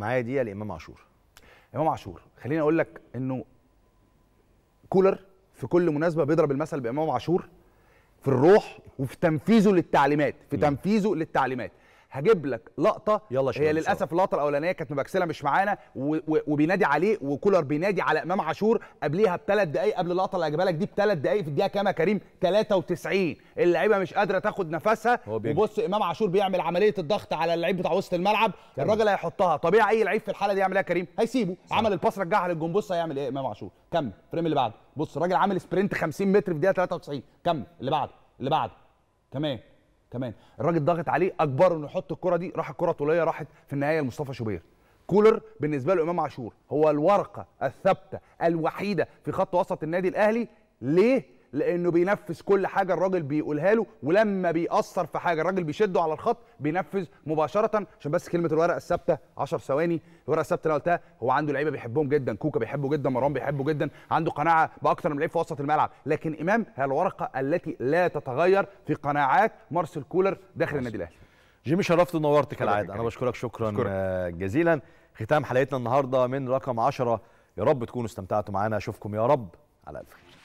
معايا دي لامام عاشور امام عاشور خليني اقول لك انه كولر في كل مناسبه بيضرب المثل بامام عاشور في الروح وفي تنفيذه للتعليمات في م. تنفيذه للتعليمات هجيب لك لقطه يلا هي للاسف اللقطه الاولانيه كانت مبكسله مش معانا وبينادي عليه وكولر بينادي على امام عاشور قبليها بثلاث دقائق قبل اللقطه اللي هجيبها لك دي بثلاث دقائق في الدقيقه كام يا كريم 93 اللعيبه مش قادره تاخد نفسها وبص امام عاشور بيعمل عمليه الضغط على اللعيب بتاع وسط الملعب الراجل هيحطها طبيعي إيه، اي لعيب في الحاله دي يعمل ايه يا كريم هيسيبه صح. عمل الباس رجعها للجون بص هيعمل ايه امام عاشور كمل الفريم اللي بعده بص الراجل عامل سبرنت 50 متر في الدقيقه 93 كمل اللي بعده اللي بعده تمام كمان الراجل ضاغط عليه اجبره انه يحط الكره دي راح الكره طوليه راحت في النهايه لمصطفى شوبير كولر بالنسبه له امام عاشور هو الورقه الثابته الوحيده في خط وسط النادي الاهلي ليه لانه بينفذ كل حاجه الراجل بيقولها له ولما بيأثر في حاجه الراجل بيشده على الخط بينفذ مباشره عشان بس كلمه الورقه الثابته 10 ثواني الورقه الثابته اللي قلتها هو عنده لعيبه بيحبهم جدا كوكا بيحبه جدا مروان بيحبه جدا عنده قناعه باكثر من لعيب في وسط الملعب لكن امام هي الورقه التي لا تتغير في قناعات مارسيل كولر داخل النادي الاهلي جيمي شرفت ونورت كالعاده انا بشكرك شكرا شكرا. جزيلا ختام حلقتنا النهارده من رقم 10 يا رب تكونوا استمتعتوا معانا اشوفكم يا رب على الف خير